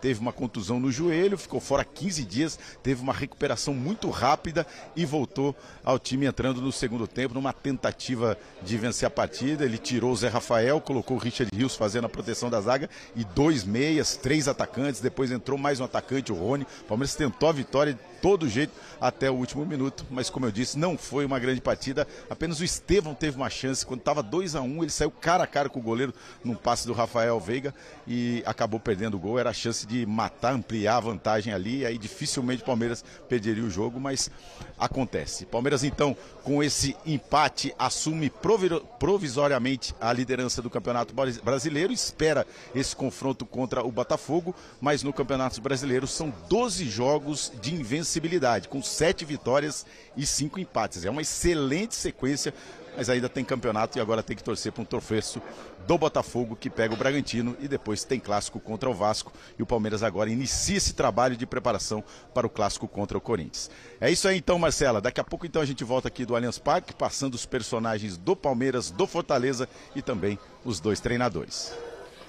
teve uma contusão no joelho, ficou fora 15 dias, teve uma recuperação muito rápida e voltou ao time entrando no segundo tempo, numa tentativa de vencer a partida. Ele tirou o Zé Rafael, colocou o Richard Rios fazendo a proteção da zaga e dois meias, três atacantes. Depois entrou mais um atacante, o Rony. O Palmeiras tentou a vitória todo jeito até o último minuto, mas como eu disse, não foi uma grande partida. Apenas o Estevão teve uma chance. Quando estava 2 a 1 um, ele saiu cara a cara com o goleiro num passe do Rafael Veiga e acabou perdendo o gol. Era a chance de matar, ampliar a vantagem ali. E aí dificilmente o Palmeiras perderia o jogo, mas acontece. Palmeiras, então, com esse empate, assume provisoriamente a liderança do Campeonato Brasileiro. Espera esse confronto contra o Botafogo, mas no Campeonato Brasileiro são 12 jogos de invencibilidade invencibilidade, com sete vitórias e cinco empates. É uma excelente sequência, mas ainda tem campeonato e agora tem que torcer para um trofeço do Botafogo que pega o Bragantino e depois tem clássico contra o Vasco e o Palmeiras agora inicia esse trabalho de preparação para o clássico contra o Corinthians. É isso aí então, Marcela. Daqui a pouco então a gente volta aqui do Allianz Parque, passando os personagens do Palmeiras, do Fortaleza e também os dois treinadores.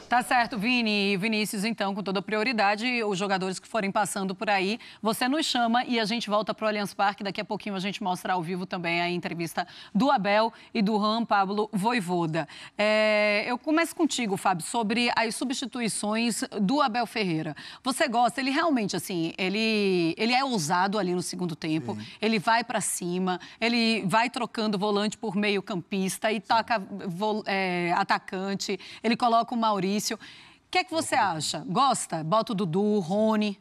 Tá certo, Vini Vinícius, então, com toda prioridade, os jogadores que forem passando por aí, você nos chama e a gente volta para o Allianz Parque. Daqui a pouquinho a gente mostra ao vivo também a entrevista do Abel e do Juan Pablo Voivoda. É, eu começo contigo, Fábio, sobre as substituições do Abel Ferreira. Você gosta, ele realmente, assim, ele, ele é ousado ali no segundo tempo, Sim. ele vai para cima, ele vai trocando volante por meio campista e toca é, atacante, ele coloca o Maurício difícil. O que é que você acha? Gosta? Bota o Dudu, Rony.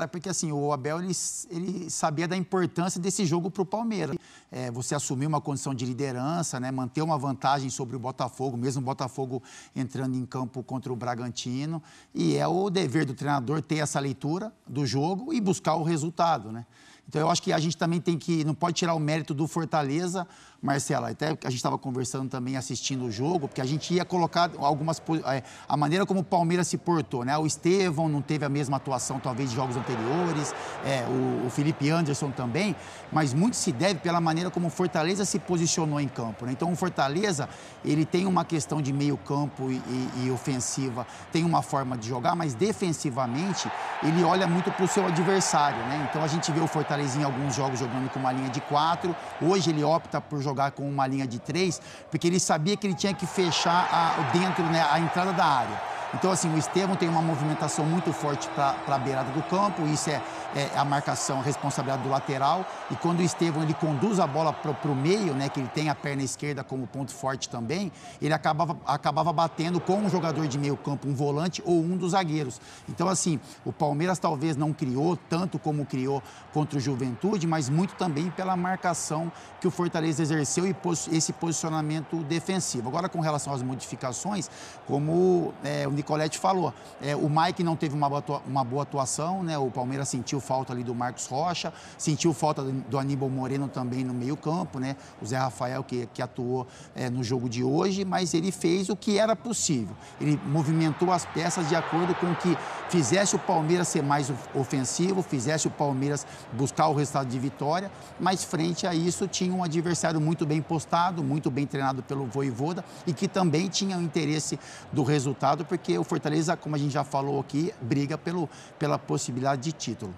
é porque assim, o Abel, ele, ele sabia da importância desse jogo para o Palmeiras. É, você assumir uma condição de liderança, né, manter uma vantagem sobre o Botafogo, mesmo o Botafogo entrando em campo contra o Bragantino. E é o dever do treinador ter essa leitura do jogo e buscar o resultado, né? Então eu acho que a gente também tem que, não pode tirar o mérito do Fortaleza, Marcela, até a gente estava conversando também assistindo o jogo, porque a gente ia colocar algumas. É, a maneira como o Palmeiras se portou, né? O Estevão não teve a mesma atuação, talvez, de jogos anteriores, é, o, o, Felipe Anderson também, mas muito se deve pela maneira como o Fortaleza se posicionou em campo. Né? Então, o Fortaleza, ele tem uma questão de meio-campo e, e, e ofensiva, tem uma forma de jogar, mas defensivamente, ele olha muito para o seu adversário, né? Então, a gente vê o Fortaleza em alguns jogos jogando com uma linha de quatro, hoje ele opta por jogar jogar com uma linha de três, porque ele sabia que ele tinha que fechar a, dentro, né, a entrada da área. Então, assim, o Estevam tem uma movimentação muito forte para a beirada do campo, isso é, é, a marcação, a responsabilidade do lateral. E quando o Estevam ele conduz a bola para o meio, né, que ele tem a perna esquerda como ponto forte também, ele acabava, acabava batendo com um jogador de meio campo, um volante ou um dos zagueiros. Então, assim, o Palmeiras talvez não criou tanto como criou contra o Juventude, mas muito também pela marcação que o Fortaleza exerceu e pos esse posicionamento defensivo. Agora, com relação às modificações, como é, o Nicolete falou. É, o Mike não teve uma boa, uma boa atuação, né? O Palmeiras sentiu falta ali do Marcos Rocha, sentiu falta do Aníbal Moreno também no meio-campo, né? O Zé Rafael que, que atuou é, no jogo de hoje, mas ele fez o que era possível. Ele movimentou as peças de acordo com o que fizesse o Palmeiras ser mais ofensivo, fizesse o Palmeiras buscar o resultado de vitória, mas frente a isso tinha um adversário muito bem postado, muito bem treinado pelo Voivoda e que também tinha o interesse do resultado, porque porque o Fortaleza, como a gente já falou aqui, briga pelo, pela possibilidade de título.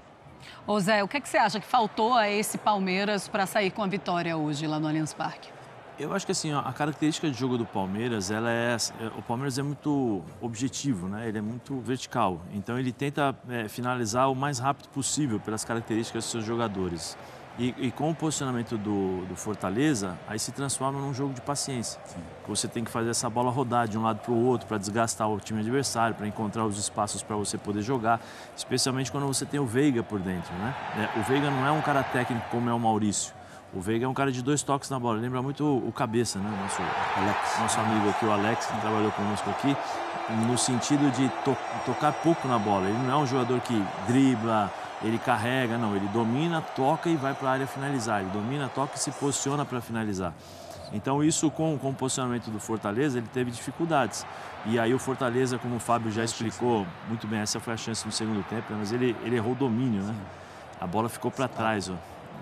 Ô Zé, o que, é que você acha que faltou a esse Palmeiras para sair com a vitória hoje lá no Allianz Parque? Eu acho que assim, a característica de jogo do Palmeiras, ela é o Palmeiras é muito objetivo, né? Ele é muito vertical. Então ele tenta é, finalizar o mais rápido possível pelas características dos seus jogadores. E, e, com o posicionamento do, do, Fortaleza, aí se transforma num jogo de paciência. Sim. Você tem que fazer essa bola rodar de um lado para o outro para desgastar o time adversário, para encontrar os espaços para você poder jogar, especialmente quando você tem o Veiga por dentro. Né? É, o Veiga não é um cara técnico como é o Maurício. O Veiga é um cara de dois toques na bola. Lembra muito o Cabeça, né? Nosso, Alex. nosso amigo aqui, o Alex, que trabalhou conosco aqui, no sentido de to tocar pouco na bola. Ele não é um jogador que dribla, ele carrega, não. Ele domina, toca e vai para a área finalizar. Ele domina, toca e se posiciona para finalizar. Então, isso com, com o posicionamento do Fortaleza, ele teve dificuldades. E aí, o Fortaleza, como o Fábio já explicou muito bem, essa foi a chance no segundo tempo, mas ele, ele errou o domínio, né? A bola ficou para trás, ó.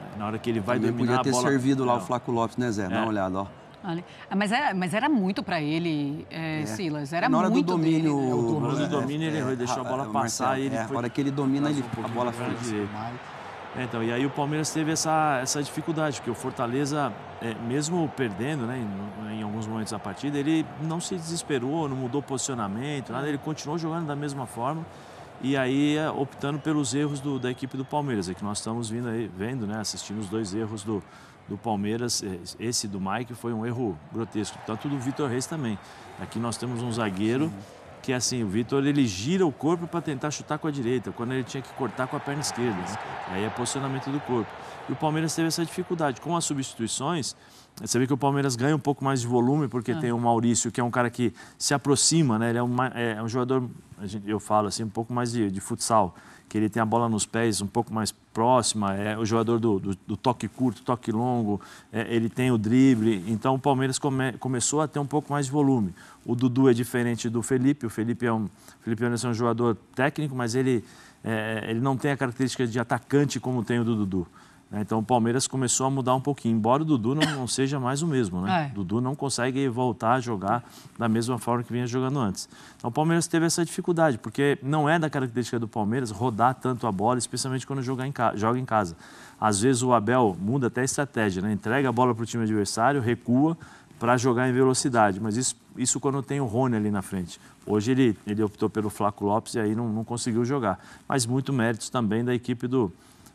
É. Na hora que ele vai Também dominar podia ter servido lá não. o Flaco Lopes, né, Zé? Dá é. uma olhada, ó. Mas era, mas era muito para ele, é, é. Silas. Era na hora muito do domínio, dele, né? o, Na hora do domínio, né? é, é ele deixou a ah, bola passar. e ele foi, a hora que ele domina, ele, um a bola fica. Então, e aí o Palmeiras teve essa, essa dificuldade, porque o Fortaleza, mesmo perdendo né, em, em, alguns momentos da partida, ele não se desesperou, não mudou posicionamento, nada, ele continuou jogando da mesma forma e aí é, optando pelos erros do, da equipe do Palmeiras. É que nós estamos vindo aí, vendo, né, assistindo os dois erros do, do Palmeiras. É, esse do Mike foi um erro grotesco, tanto do Vitor Reis também. Aqui nós temos um zagueiro que, assim, o Vitor ele gira o corpo para tentar chutar com a direita, quando ele tinha que cortar com a perna esquerda. Né? Aí é posicionamento do corpo. E o Palmeiras teve essa dificuldade. Com as substituições, você vê que o Palmeiras ganha um pouco mais de volume, porque ah. tem o Maurício, que é um cara que se aproxima, né? Ele é um, é, é um jogador, eu falo assim, um pouco mais de, de, futsal, que ele tem a bola nos pés um pouco mais próxima, é o jogador do, do, do toque curto, toque longo, é, ele tem o drible. Então o Palmeiras come, começou a ter um pouco mais de volume. O Dudu é diferente do Felipe, o Felipe é um, Felipe Anderson é um jogador técnico, mas ele, é, ele não tem a característica de atacante como tem o do Dudu. Né? Então o Palmeiras começou a mudar um pouquinho, embora o Dudu não, não seja mais o mesmo, né? É. Dudu não consegue voltar a jogar da mesma forma que vinha jogando antes. Então o Palmeiras teve essa dificuldade, porque não é da característica do Palmeiras rodar tanto a bola, especialmente quando joga em, ca... joga em casa. Às vezes o Abel muda até a estratégia, né? Entrega a bola para o time adversário, recua para jogar em velocidade, mas isso, isso quando tem o Rony ali na frente. Hoje ele, ele optou pelo Flaco Lopes e aí não, não conseguiu jogar. Mas muito méritos também da equipe do,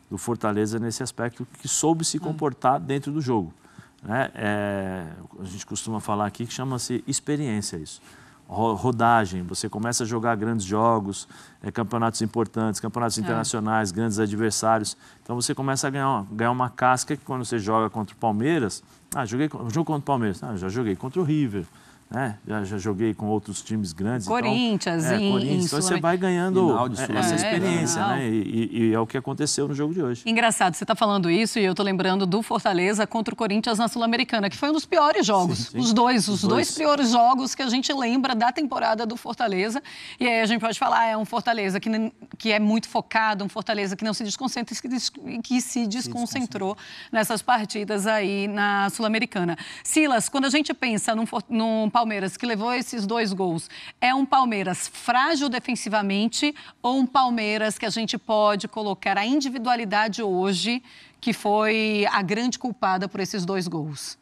do Fortaleza nesse aspecto, que soube se comportar dentro do jogo. Né? É, a gente costuma falar aqui que chama-se experiência isso. Rodagem, você começa a jogar grandes jogos, é, campeonatos importantes, campeonatos é. internacionais, é. grandes adversários. Então você começa a ganhar uma, ganhar uma casca que quando você joga contra o Palmeiras, ah, joguei, jogo contra o Palmeiras, ah, já joguei contra o River, né? Já, já, joguei com outros times grandes. Então, Corinthians, então, é, Corinthians. então você vai ganhando é, essa é, experiência, é, né? E, e, é o que aconteceu no jogo de hoje. Engraçado, você está falando isso e eu estou lembrando do Fortaleza contra o Corinthians na Sul-Americana, que foi um dos piores jogos. Sim, sim. Os dois, os, os dois. dois. piores jogos que a gente lembra da temporada do Fortaleza. E aí a gente pode falar, é um Fortaleza que, que é muito focado, um Fortaleza que não se desconcentra e que, des, que se desconcentrou se nessas partidas aí na Sul-Americana. Silas, quando a gente pensa num, num Palmeiras que levou esses dois gols é um Palmeiras frágil defensivamente ou um Palmeiras que a gente pode colocar a individualidade hoje, que foi a grande culpada por esses dois gols?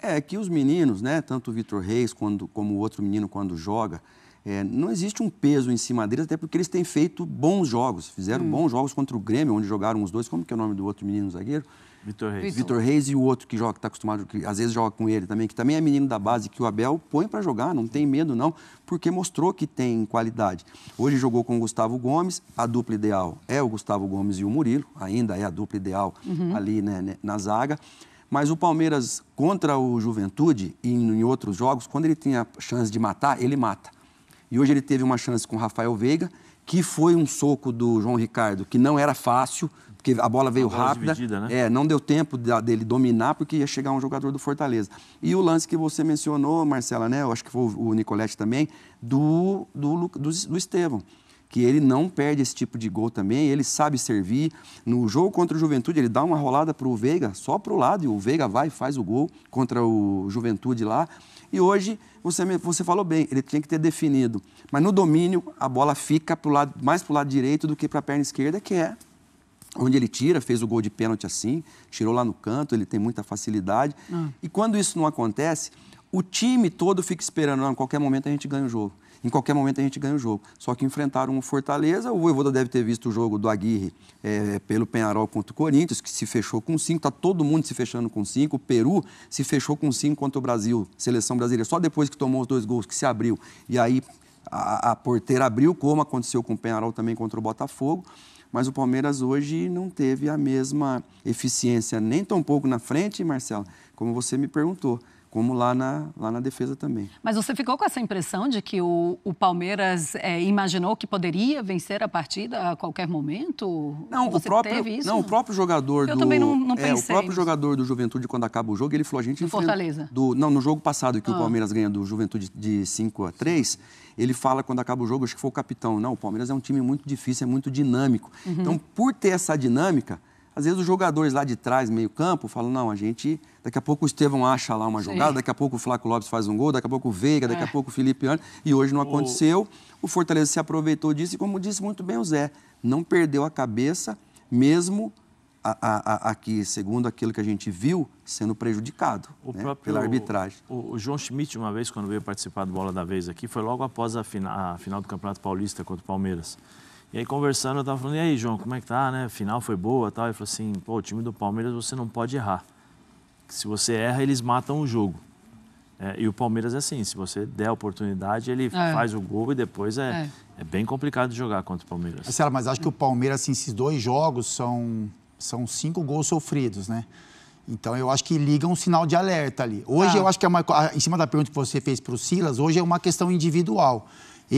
É que os meninos, né, tanto o Vitor Reis quando, como o outro menino quando joga, é, não existe um peso em cima deles, até porque eles têm feito bons jogos. Fizeram hum. bons jogos contra o Grêmio, onde jogaram os dois. Como que é o nome do outro menino zagueiro? Vitor Reis. Vitor Reis e o outro que joga, que está acostumado, que às vezes joga com ele também, que também é menino da base, que o Abel põe para jogar, não tem medo não, porque mostrou que tem qualidade. Hoje jogou com o Gustavo Gomes, a dupla ideal é o Gustavo Gomes e o Murilo, ainda é a dupla ideal uhum. ali né, né na zaga. Mas o Palmeiras contra o Juventude e em outros jogos, quando ele tem a chance de matar, ele mata. E hoje ele teve uma chance com o Rafael Veiga, que foi um soco do João Ricardo, que não era fácil, porque a bola veio a bola rápida. Dividida, né? É, não deu tempo dele dominar, porque ia chegar um jogador do Fortaleza. E o lance que você mencionou, Marcela, né? Eu acho que foi o Nicolete também, do, do, do, do Estevão que ele não perde esse tipo de gol também, ele sabe servir. No jogo contra o Juventude, ele dá uma rolada para o Veiga, só para o lado, e o Veiga vai e faz o gol contra o Juventude lá. E hoje, você, você falou bem, ele tinha que ter definido. Mas no domínio, a bola fica pro lado, mais para o lado direito do que para a perna esquerda, que é onde ele tira, fez o gol de pênalti assim, tirou lá no canto, ele tem muita facilidade. Ah. E quando isso não acontece, o time todo fica esperando, não, em qualquer momento a gente ganha o jogo. Em qualquer momento a gente ganha o jogo. Só que enfrentaram o Fortaleza, o Voivoda deve ter visto o jogo do Aguirre é, pelo Penharol contra o Corinthians, que se fechou com cinco, está todo mundo se fechando com cinco. O Peru se fechou com cinco contra o Brasil, seleção brasileira. Só depois que tomou os dois gols que se abriu. E aí a, a porteira abriu, como aconteceu com o Penharol também contra o Botafogo. Mas o Palmeiras hoje não teve a mesma eficiência, nem tão pouco na frente, Marcelo, como você me perguntou como lá na, lá na defesa também. Mas você ficou com essa impressão de que o, o Palmeiras é, imaginou que poderia vencer a partida a qualquer momento? Não, você o próprio, teve isso? Não, o próprio jogador Eu do. também não, não pensei. É, o próprio jogador do Juventude, quando acaba o jogo, ele falou: a gente. Do enfrenta, Fortaleza. Do, não, no jogo passado que ah. o Palmeiras ganha do Juventude de 5 a 3 ele fala quando acaba o jogo, acho que foi o capitão, não, o Palmeiras é um time muito difícil, é muito dinâmico. Uhum. Então, por ter essa dinâmica, às vezes os jogadores lá de trás, meio campo, falam, não, a gente... Daqui a pouco o Estevão acha lá uma Sim. jogada, daqui a pouco o Flávio Lopes faz um gol, daqui a pouco o Veiga, daqui é. a pouco o Felipe Anderson. E hoje não aconteceu. O Fortaleza se aproveitou disso e, como disse muito bem o Zé, não perdeu a cabeça, mesmo aqui, segundo aquilo que a gente viu, sendo prejudicado né, próprio, pela arbitragem. O, o, João Schmidt, uma vez, quando veio participar do Bola da Vez aqui, foi logo após a, fina, a final do Campeonato Paulista contra o Palmeiras. E aí conversando, eu estava falando, e aí, João, como é que tá, né? Final foi boa tal. Ele falou assim, pô, o time do Palmeiras você não pode errar. Se você erra, eles matam o jogo. É, e o Palmeiras é assim, se você der a oportunidade, ele é. faz o gol e depois é, é, é. bem complicado jogar contra o Palmeiras. Marcelo, mas acho que o Palmeiras, assim, esses dois jogos são, são cinco gols sofridos, né? Então eu acho que liga um sinal de alerta ali. Hoje ah. eu acho que é uma, em cima da pergunta que você fez para o Silas, hoje é uma questão individual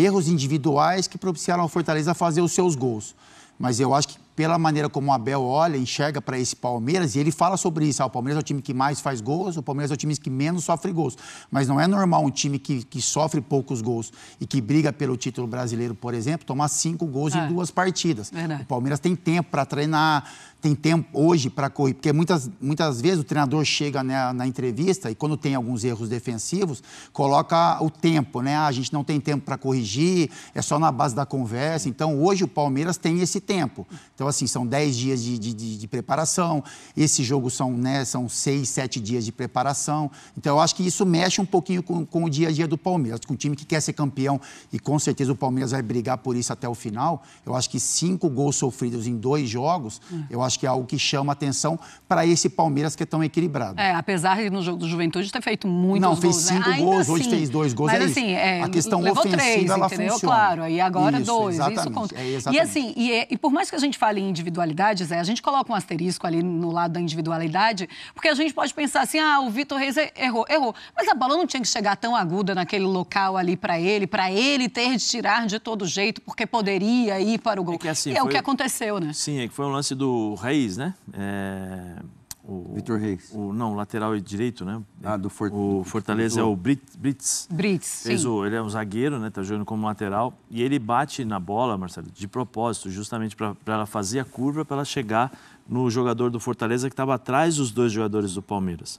erros individuais que propiciaram a Fortaleza fazer os seus gols. Mas eu acho que pela maneira como o Abel olha, enxerga para esse Palmeiras, e ele fala sobre isso. Ah, o Palmeiras é o time que mais faz gols, o Palmeiras é o time que menos sofre gols. Mas não é normal um time que, que sofre poucos gols e que briga pelo título brasileiro, por exemplo, tomar cinco gols em é. duas partidas. Verdade. O Palmeiras tem tempo para treinar, tem tempo hoje para correr, porque muitas, muitas vezes o treinador chega né, na entrevista e quando tem alguns erros defensivos, coloca o tempo, né? Ah, a gente não tem tempo para corrigir, é só na base da conversa. Então, hoje o Palmeiras tem esse tempo. Então, então, assim, são 10 dias de, de, de, preparação, esse jogo são, né, são 6, 7 dias de preparação. Então, eu acho que isso mexe um pouquinho com, com o dia a dia do Palmeiras, com um time que quer ser campeão e com certeza o Palmeiras vai brigar por isso até o final. Eu acho que cinco gols sofridos em dois jogos, é. eu acho que é algo que chama atenção para esse Palmeiras que é tão equilibrado. É, apesar de no jogo do Juventude ter feito muitos Não, gols. Não, né? fez cinco né? gols, assim, hoje fez dois gols. Mas, é assim, é, a questão levou ofensiva, três, ela entendeu? funciona. Claro, e agora isso, dois. Exatamente, isso conta. É, exatamente. E assim, e, é, e por mais que a gente fale fala em individualidade, Zé, a gente coloca um asterisco ali no lado da individualidade, porque a gente pode pensar assim, ah, o Vitor Reis é, errou, errou. Mas a bola não tinha que chegar tão aguda naquele local ali para ele, para ele ter de tirar de todo jeito, porque poderia ir para o gol. É, que, assim, é foi... o que aconteceu, né? Sim, é que foi um lance do Reis, né? É o Vitor Reis. O, não, lateral direito, né? Ah, do Fort... O Fortaleza do... é o Brits. Brits, Fez sim. O, ele é um zagueiro, né? Tá jogando como lateral. E ele bate na bola, Marcelo, de propósito, justamente para ela fazer a curva, para ela chegar no jogador do Fortaleza que estava atrás dos dois jogadores do Palmeiras.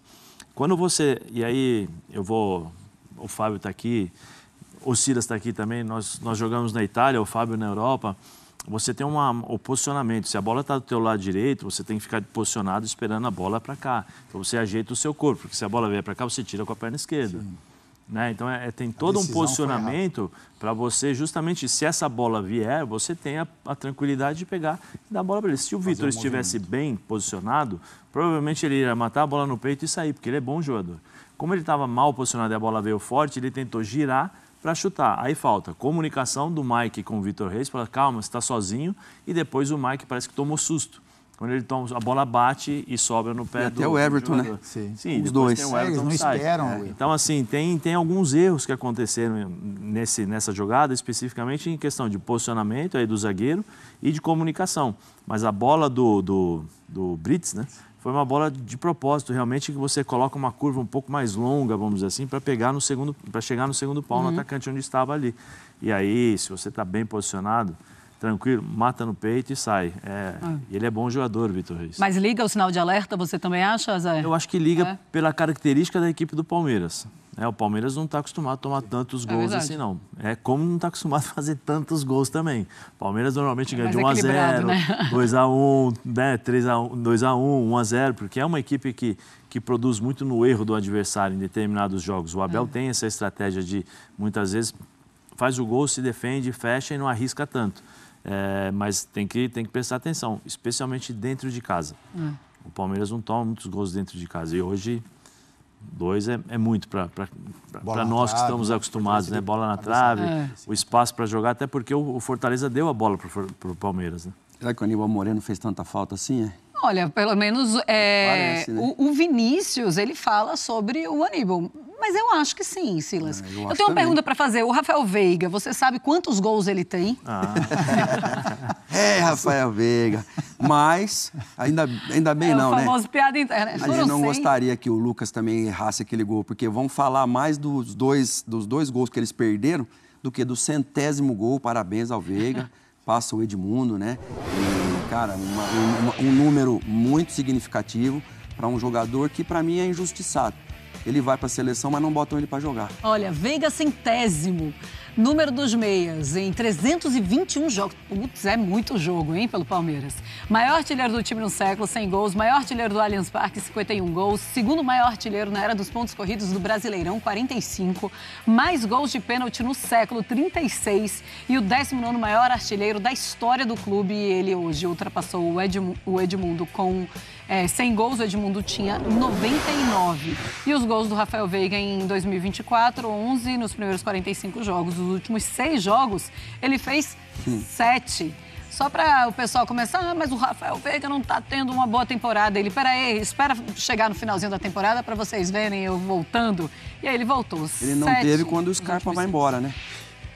Quando você... E aí, eu vou... O Fábio está aqui, o Silas está aqui também, nós, nós jogamos na Itália, o Fábio na Europa você tem uma, um posicionamento. Se a bola está do teu lado direito, você tem que ficar posicionado esperando a bola para cá. Então você ajeita o seu corpo, porque se a bola vier para cá, você tira com a perna esquerda. Né? Então é, é tem todo um posicionamento para você, justamente se essa bola vier, você tem a, a tranquilidade de pegar e dar a bola para ele. Se o Vitor um estivesse bem posicionado, provavelmente ele iria matar a bola no peito e sair, porque ele é bom jogador. Como ele estava mal posicionado e a bola veio forte, ele tentou girar para chutar. Aí falta comunicação do Mike com o Vitor Reis, para calma, você está sozinho, e depois o Mike parece que tomou susto. Quando ele toma, a bola bate e sobra no pé e do. Até o Everton, né? Sim, Sim os dois. Tem o é, Everton, Eles não sai. esperam. É. Então, assim, tem, tem alguns erros que aconteceram nesse, nessa jogada, especificamente em questão de posicionamento aí do zagueiro e de comunicação. Mas a bola do, do, do Brits, né? foi uma bola de propósito, realmente, que você coloca uma curva um pouco mais longa, vamos dizer assim, para pegar no segundo, para chegar no segundo pau uhum. no atacante onde estava ali. E aí, se você está bem posicionado, tranquilo, mata no peito e sai. É, uhum. Ele é bom jogador, Vitor Reis. Mas liga o sinal de alerta, você também acha, Zé? Eu acho que liga é. pela característica da equipe do Palmeiras. É, o Palmeiras não está acostumado a tomar tantos é gols é assim, não. É como não está acostumado a fazer tantos gols também. O Palmeiras normalmente é ganha de 1x0, né? 2x1, né? 1 2x1, 1x0, porque é uma equipe que, que produz muito no erro do adversário em determinados jogos. O Abel é. tem essa estratégia de, muitas vezes, faz o gol, se defende, fecha e não arrisca tanto. É, mas tem que, tem que prestar atenção, especialmente dentro de casa. O Palmeiras não toma muitos gols dentro de casa. E hoje Dois é, é muito para nós que estamos né? acostumados, né? Bola na trave, é. o espaço para jogar, até porque o, o Fortaleza deu a bola para o Palmeiras, né? Será que o Aníbal Moreno fez tanta falta assim, é? Olha, pelo menos é, Parece, né? o, o, Vinícius, ele fala sobre o Aníbal. Mas eu acho que sim, Silas. É, eu, eu, tenho uma também. pergunta para fazer. O Rafael Veiga, você sabe quantos gols ele tem? Ah. é, Rafael Veiga. Mas, ainda, ainda bem é não, o né? famoso né? piada interna. A gente não 100. gostaria que o Lucas também errasse aquele gol, porque vão falar mais dos dois, dos dois gols que eles perderam do que do centésimo gol. Parabéns ao Veiga, passa o Edmundo, né? E, cara, uma, um número muito significativo para um jogador que, para mim, é injustiçado ele vai para a seleção, mas não botam ele para jogar. Olha, Veiga centésimo. Número dos meias em 321 jogos. Putz, é muito jogo, hein, pelo Palmeiras. Maior artilheiro do time no século, 100 gols. Maior artilheiro do Allianz Parque, 51 gols. Segundo maior artilheiro na era dos pontos corridos do Brasileirão, 45. Mais gols de pênalti no século, 36. E o 19 maior artilheiro da história do clube. E ele hoje ultrapassou o, Edmundo com é, 100 gols, o Edmundo tinha 99. E os gols do Rafael Veiga em 2024, 11 nos primeiros 45 jogos. Os últimos seis jogos, ele fez hum. sete. Só para o pessoal começar, ah, mas o Rafael Veiga não está tendo uma boa temporada. Ele, peraí, espera chegar no finalzinho da temporada para vocês verem eu voltando. E aí ele voltou. Ele não sete, teve quando o Scarpa vai embora, né?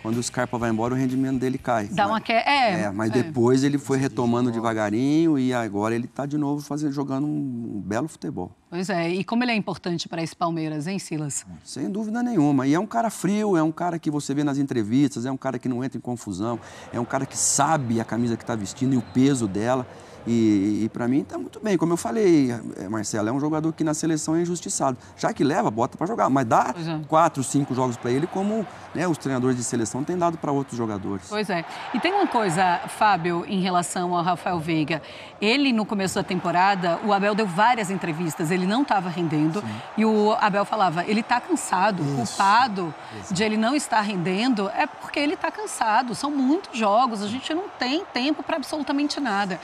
Quando o Scarpa vai embora, o rendimento dele cai. Dá uma que... é, é, mas é. depois ele foi retomando devagarinho e agora ele está de novo fazendo, jogando um belo futebol. Pois é, e como ele é importante para esse Palmeiras, hein, Silas? Sem dúvida nenhuma. E é um cara frio, é um cara que você vê nas entrevistas, é um cara que não entra em confusão, é um cara que sabe a camisa que está vestindo e o peso dela. E, e para mim está muito bem. Como eu falei, é, Marcelo, é um jogador que na seleção é injustiçado. Já que leva, bota para jogar. Mas dá é. quatro, cinco jogos para ele, como né, os treinadores de seleção têm dado para outros jogadores. Pois é. E tem uma coisa, Fábio, em relação ao Rafael Veiga. Ele, no começo da temporada, o Abel deu várias entrevistas ele não estava rendendo. Sim. E o Abel falava, ele está cansado, Isso. culpado Isso. de ele não estar rendendo é porque ele está cansado. São muitos jogos, a gente não tem tempo para absolutamente nada.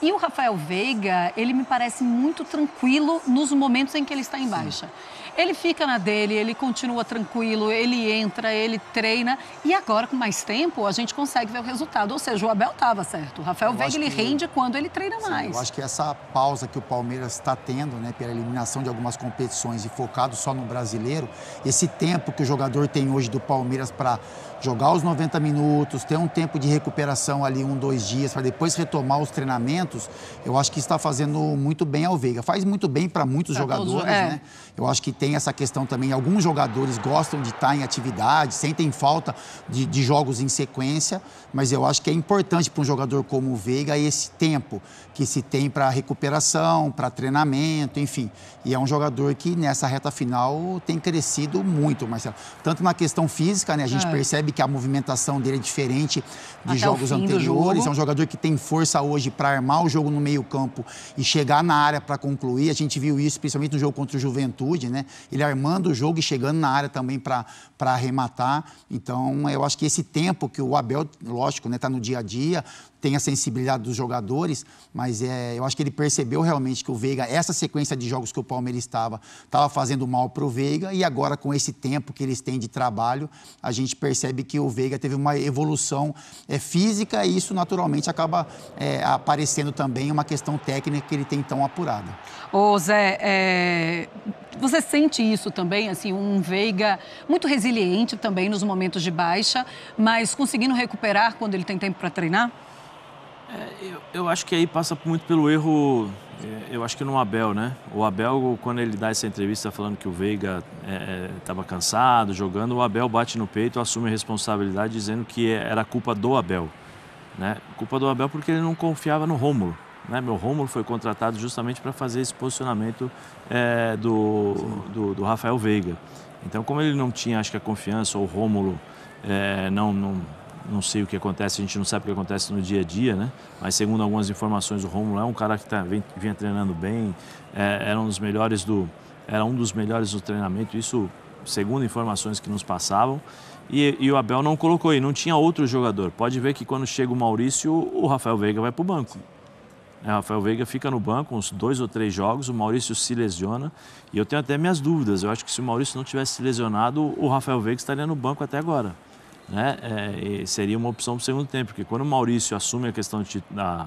E o Rafael Veiga, ele me parece muito tranquilo nos momentos em que ele está em baixa. Sim. Ele fica na dele, ele continua tranquilo, ele entra, ele treina. E agora, com mais tempo, a gente consegue ver o resultado. Ou seja, o Abel estava certo. O Rafael eu Veiga, ele rende quando ele treina Sim, mais. Eu acho que essa pausa que o Palmeiras está tendo, né, pela eliminação de algumas competições e focado só no brasileiro, esse tempo que o jogador tem hoje do Palmeiras para jogar os 90 minutos, ter um tempo de recuperação ali, um, dois dias, para depois retomar os treinamentos, eu acho que está fazendo muito bem ao Veiga. Faz muito bem para muitos pra jogadores, todos, é. né? Eu acho que tem essa questão também. Alguns jogadores gostam de estar em atividade, sentem falta de, de jogos em sequência, mas eu acho que é importante para um jogador como o Veiga esse tempo que se tem para recuperação, para treinamento, enfim. E é um jogador que nessa reta final tem crescido muito, Marcelo. Tanto na questão física, né? A gente é. percebe que a movimentação dele é diferente de Até jogos anteriores. Jogo. É um jogador que tem força hoje para armar o jogo no meio-campo e chegar na área para concluir. A gente viu isso principalmente no jogo contra o Juventude, né? Ele armando o jogo e chegando na área também para arrematar. Então, eu acho que esse tempo que o Abel, lógico, né, está no dia a dia, tem a sensibilidade dos jogadores, mas mas é, eu acho que ele percebeu realmente que o Veiga, essa sequência de jogos que o Palmeiras estava, estava fazendo mal para o Veiga, e agora com esse tempo que eles têm de trabalho, a gente percebe que o Veiga teve uma evolução é, física e isso naturalmente acaba é, aparecendo também uma questão técnica que ele tem tão apurada. Ô Zé, é... você sente isso também, assim, um Veiga muito resiliente também nos momentos de baixa, mas conseguindo recuperar quando ele tem tempo para treinar? É, eu, eu, acho que aí passa muito pelo erro, é, eu acho que no Abel, né? O Abel, quando ele dá essa entrevista falando que o Veiga estava é, é cansado, jogando, o Abel bate no peito, assume a responsabilidade, dizendo que era culpa do Abel. Né? Culpa do Abel porque ele não confiava no Rômulo. Né? Meu Rômulo foi contratado justamente para fazer esse posicionamento é, do, do, do, Rafael Veiga. Então, como ele não tinha, acho que a confiança, ou o Rômulo é, não, não não sei o que acontece, a gente não sabe o que acontece no dia a dia, né? Mas segundo algumas informações, o Romulo é um cara que tá, vem, vinha treinando bem, é, era um dos melhores do, era um dos melhores do treinamento, isso segundo informações que nos passavam. E, e, o Abel não colocou aí, não tinha outro jogador. Pode ver que quando chega o Maurício, o Rafael Veiga vai para o banco. É, o Rafael Veiga fica no banco uns dois ou três jogos, o Maurício se lesiona. E eu tenho até minhas dúvidas. Eu acho que se o Maurício não tivesse se lesionado, o Rafael Veiga estaria no banco até agora né, é, seria uma opção para o segundo tempo, porque quando o Maurício assume a questão de, a,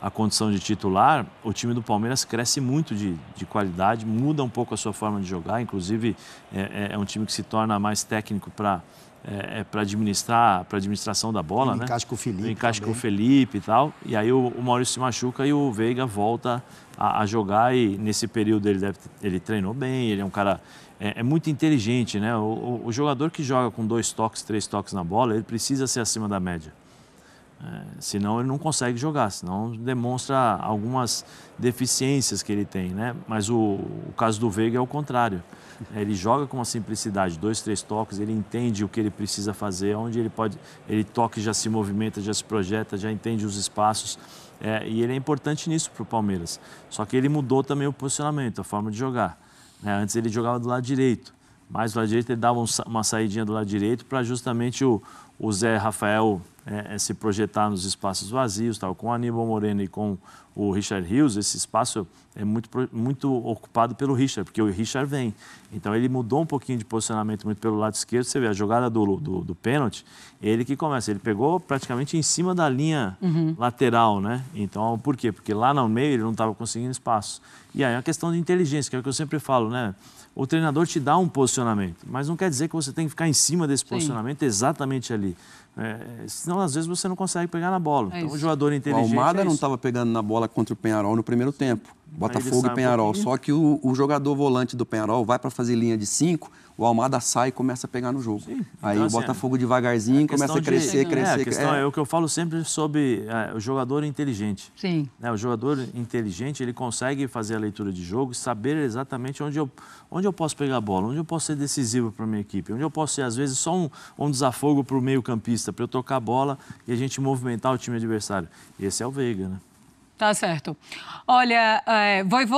a condição de titular, o time do Palmeiras cresce muito de, de qualidade, muda um pouco a sua forma de jogar, inclusive é, é, é um time que se torna mais técnico para é, é para administrar para administração da bola, Ele né? Encaixe com o Felipe. encaixa também. com o Felipe e tal. E aí o, o Maurício se machuca e o Veiga volta a, a, jogar e nesse período ele, deve, ele treinou bem, ele é um cara é, é muito inteligente, né? O, o, o, jogador que joga com dois toques, três toques na bola, ele precisa ser acima da média. É, senão ele não consegue jogar, senão demonstra algumas deficiências que ele tem, né? Mas o, o caso do Veiga é o contrário. Ele joga com uma simplicidade, dois, três toques, ele entende o que ele precisa fazer, onde ele pode, ele toca, e já se movimenta, já se projeta, já entende os espaços. É, e ele é importante nisso para o Palmeiras. Só que ele mudou também o posicionamento, a forma de jogar. É, antes ele jogava do lado direito, mas do lado direito ele dava um, uma saidinha do lado direito para justamente o, o Zé Rafael é, é, se projetar nos espaços vazios, tal. Com Aníbal Moreno e com o Richard Hughes, esse espaço é muito, muito ocupado pelo Richard, porque o Richard vem. Então ele mudou um pouquinho de posicionamento muito pelo lado esquerdo. Você vê a jogada do, do, do pênalti, ele que começa. Ele pegou praticamente em cima da linha uhum. lateral, né? Então, por quê? Porque lá no meio ele não estava conseguindo espaço. E aí é uma questão de inteligência, que é o que eu sempre falo, né? o treinador te dá um posicionamento, mas não quer dizer que você tem que ficar em cima desse posicionamento Sim. exatamente ali. É, senão, às vezes, você não consegue pegar na bola. Então, é então, o jogador inteligente. O Almada é não estava pegando na bola contra o Penharol no primeiro tempo. Botafogo e Penharol. Um Só que o, o, jogador volante do Penharol vai para fazer linha de 5, o Almada sai e começa a pegar no jogo. Sim, então Aí então, o assim, Botafogo assim, devagarzinho a começa a crescer, de, crescer. É, a questão é. é. é. o que eu falo sempre sobre é, o jogador inteligente. Sim. Né, o jogador inteligente, ele consegue fazer a leitura de jogo, saber exatamente onde eu, onde eu posso pegar a bola, onde eu posso ser decisivo para minha equipe, onde eu posso ser, às vezes, só um, um desafogo para o meio campista, para eu tocar a bola e a gente movimentar o time adversário. Esse é o Veiga, né? Tá certo. Olha, é,